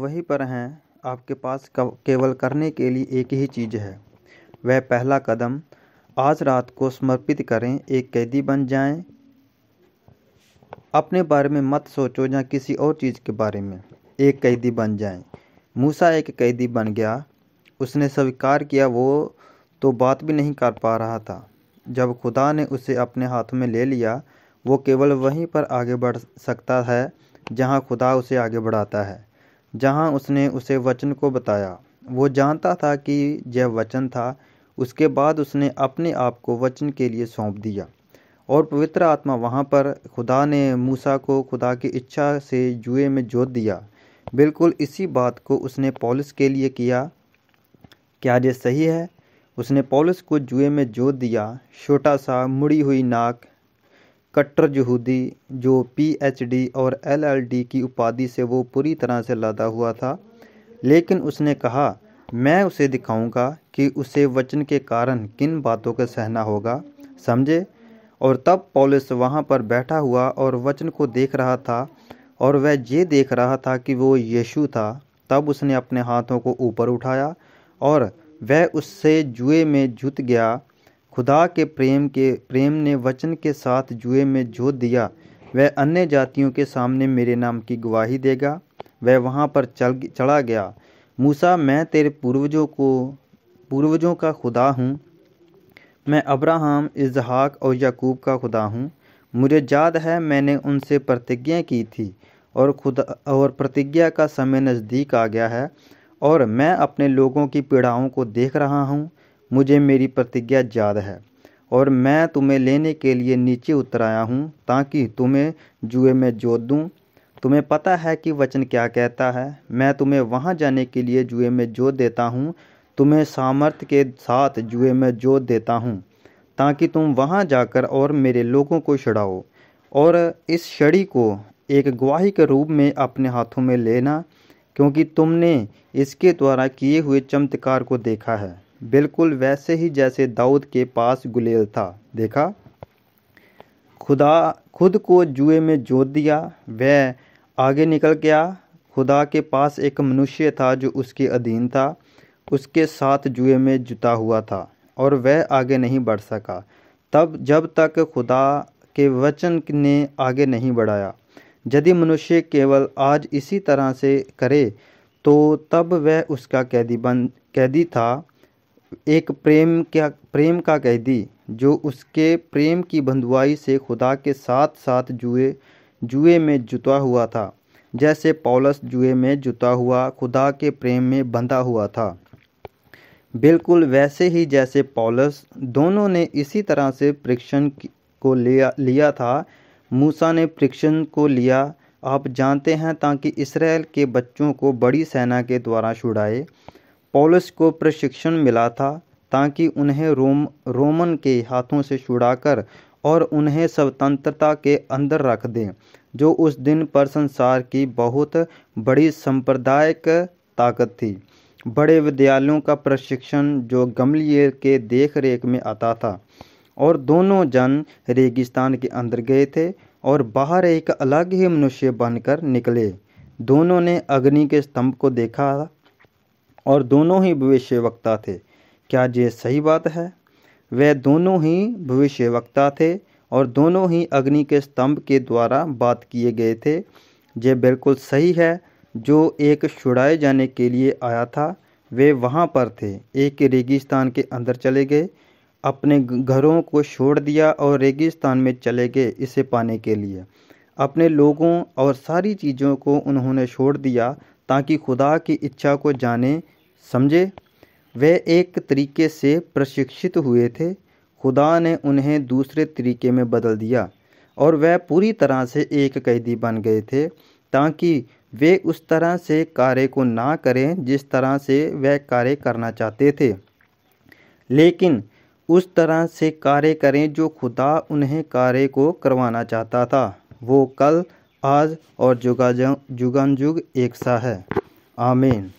वहीं पर हैं आपके पास केवल करने के लिए एक ही चीज़ है वह पहला कदम आज रात को समर्पित करें एक कैदी बन जाएं अपने बारे में मत सोचो या किसी और चीज़ के बारे में एक कैदी बन जाएं मूसा एक कैदी बन गया उसने स्वीकार किया वो तो बात भी नहीं कर पा रहा था जब खुदा ने उसे अपने हाथ में ले लिया वो केवल वहीं पर आगे बढ़ सकता है जहां खुदा उसे आगे बढ़ाता है जहाँ उसने उसे वचन को बताया वो जानता था कि यह वचन था उसके बाद उसने अपने आप को वचन के लिए सौंप दिया और पवित्र आत्मा वहाँ पर खुदा ने मूसा को खुदा की इच्छा से जुए में जोत दिया बिल्कुल इसी बात को उसने पॉलिस के लिए किया क्या यह सही है उसने पॉलिस को जुए में जोत दिया छोटा सा मुड़ी हुई नाक कट्टर यहूदी जो पीएचडी और एलएलडी की उपाधि से वो पूरी तरह से लादा हुआ था लेकिन उसने कहा मैं उसे दिखाऊंगा कि उसे वचन के कारण किन बातों का सहना होगा समझे और तब पॉलिस वहाँ पर बैठा हुआ और वचन को देख रहा था और वह ये देख रहा था कि वो यीशु था तब उसने अपने हाथों को ऊपर उठाया और वह उससे जुए में जुत गया खुदा के प्रेम के प्रेम ने वचन के साथ जुए में जोत दिया वह अन्य जातियों के सामने मेरे नाम की गवाही देगा वह वहाँ पर चल चढ़ा गया मूसा मैं तेरे पूर्वजों को पूर्वजों का खुदा हूँ मैं अब्राहम इजहाक और याकूब का खुदा हूँ मुझे याद है मैंने उनसे प्रतिज्ञा की थी और खुदा और प्रतिज्ञा का समय नज़दीक आ गया है और मैं अपने लोगों की पीड़ाओं को देख रहा हूँ मुझे मेरी प्रतिज्ञा याद है और मैं तुम्हें लेने के लिए नीचे उतर आया हूँ ताकि तुम्हें जुए में जोत दूँ तुम्हें पता है कि वचन क्या कहता है मैं तुम्हें वहाँ जाने के लिए जुए में जोत देता हूँ तुम्हें सामर्थ्य के साथ जुए में जोत देता हूँ ताकि तुम वहाँ जाकर और मेरे लोगों को छड़ाओ और इस छड़ी को एक गवाही के रूप में अपने हाथों में लेना क्योंकि तुमने इसके द्वारा किए हुए चमत्कार को देखा है बिल्कुल वैसे ही जैसे दाऊद के पास गुलेल था देखा खुदा खुद को जुए में जोत दिया वह आगे निकल गया खुदा के पास एक मनुष्य था जो उसके अधीन था उसके साथ जुए में जुता हुआ था और वह आगे नहीं बढ़ सका तब जब तक खुदा के वचन ने आगे नहीं बढ़ाया यदि मनुष्य केवल आज इसी तरह से करे तो तब वह उसका कैदी बन कैदी था एक प्रेम क्या प्रेम का कैदी जो उसके प्रेम की बंधुआई से खुदा के साथ साथ जुए जुए में जुता हुआ था जैसे पॉलस जुए में जुता हुआ खुदा के प्रेम में बंधा हुआ था बिल्कुल वैसे ही जैसे पॉलस दोनों ने इसी तरह से परीक्षण को लिया लिया था मूसा ने परीक्षण को लिया आप जानते हैं ताकि इसराइल के बच्चों को बड़ी सेना के द्वारा छुड़ाए पौलुस को प्रशिक्षण मिला था ताकि उन्हें रोम रोमन के हाथों से छुड़ाकर और उन्हें स्वतंत्रता के अंदर रख दें जो उस दिन पर संसार की बहुत बड़ी सांप्रदायिक ताकत थी बड़े विद्यालयों का प्रशिक्षण जो गमलियर के देखरेख में आता था और दोनों जन रेगिस्तान के अंदर गए थे और बाहर एक अलग ही मनुष्य बनकर निकले दोनों ने अग्नि के स्तंभ को देखा और दोनों ही भविष्य वक्ता थे क्या ये सही बात है वह दोनों ही भविष्य वक्ता थे और दोनों ही अग्नि के स्तंभ के द्वारा बात किए गए थे ये बिल्कुल सही है जो एक छुड़ाए जाने के लिए आया था वे वहाँ पर थे एक रेगिस्तान के अंदर चले गए अपने घरों को छोड़ दिया और रेगिस्तान में चले गए इसे पाने के लिए अपने लोगों और सारी चीज़ों को उन्होंने छोड़ दिया ताकि खुदा की इच्छा को जाने समझे वह एक तरीके से प्रशिक्षित हुए थे खुदा ने उन्हें दूसरे तरीके में बदल दिया और वह पूरी तरह से एक कैदी बन गए थे ताकि वे उस तरह से कार्य को ना करें जिस तरह से वह कार्य करना चाहते थे लेकिन उस तरह से कार्य करें जो खुदा उन्हें कार्य को करवाना चाहता था वो कल आज और जुगाजुग जुग एक सा है आमीन